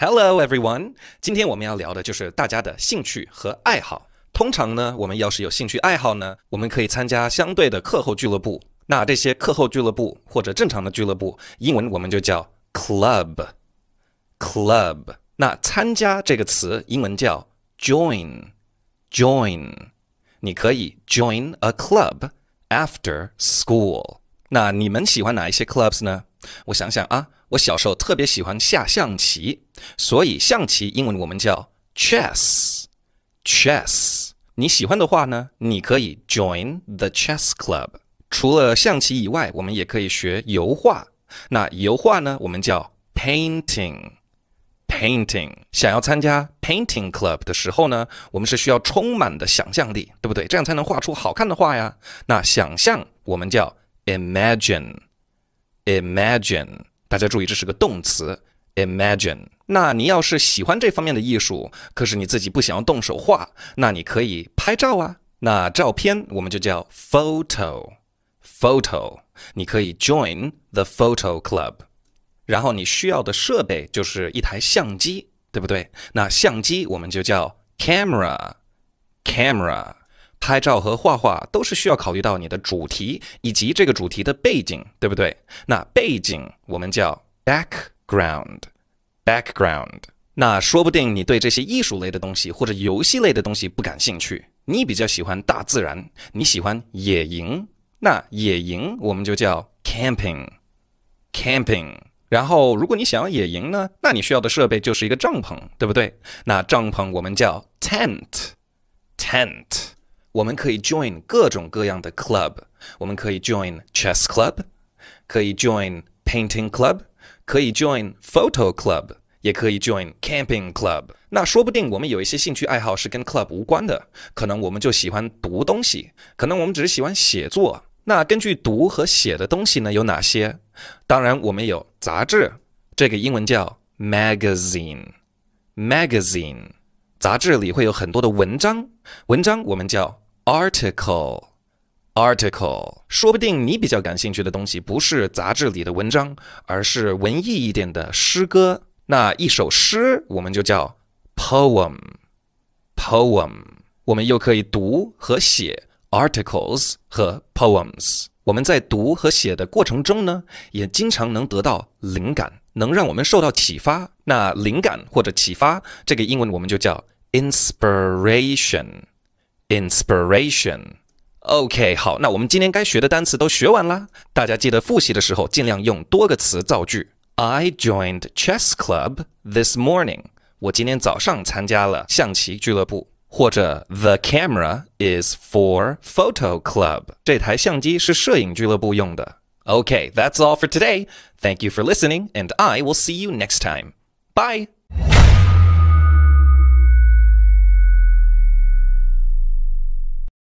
Hello everyone，今天我们要聊的就是大家的兴趣和爱好。通常呢，我们要是有兴趣爱好呢，我们可以参加相对的课后俱乐部。那这些课后俱乐部或者正常的俱乐部，英文我们就叫 club。club。那参加这个词，英文叫 join。join。你可以 join a club after school。那你们喜欢哪一些 clubs 呢？我想想啊，我小时候特别喜欢下象棋，所以象棋英文我们叫 chess，chess。你喜欢的话呢，你可以 join the chess club。除了象棋以外，我们也可以学油画。那油画呢，我们叫 painting，painting。想要参加 painting club 的时候呢，我们是需要充满的想象力，对不对？这样才能画出好看的画呀。那想象我们叫 imagine。Imagine，大家注意，这是个动词。Imagine，那你要是喜欢这方面的艺术，可是你自己不想要动手画，那你可以拍照啊。那照片我们就叫 photo，photo。你可以 join the photo club，然后你需要的设备就是一台相机，对不对？那相机我们就叫 camera，camera。拍照和画画都是需要考虑到你的主题以及这个主题的背景，对不对？那背景我们叫 background，background。那说不定你对这些艺术类的东西或者游戏类的东西不感兴趣，你比较喜欢大自然，你喜欢野营。那野营我们就叫 camping，camping。然后如果你想要野营呢，那你需要的设备就是一个帐篷，对不对？那帐篷我们叫 tent，tent。我们可以 join 各种各样的 club，我们可以 join chess club，可以 join painting club，可以 join photo club，也可以 join camping club。那说不定我们有一些兴趣爱好是跟 club 无关的，可能我们就喜欢读东西，可能我们只是喜欢写作。那根据读和写的东西呢，有哪些？当然我们有杂志，这个英文叫 magazine，magazine。杂志里会有很多的文章，文章我们叫 article，article。说不定你比较感兴趣的东西不是杂志里的文章，而是文艺一点的诗歌。那一首诗我们就叫 poem，poem。我们又可以读和写 articles 和 poems。我们在读和写的过程中呢，也经常能得到灵感。能让我们受到启发，那灵感或者启发这个英文我们就叫 inspiration，inspiration。OK，好，那我们今天该学的单词都学完啦。大家记得复习的时候尽量用多个词造句。I joined chess club this morning。我今天早上参加了象棋俱乐部，或者 The camera is for photo club。这台相机是摄影俱乐部用的。Okay, that's all for today. Thank you for listening, and I will see you next time. Bye!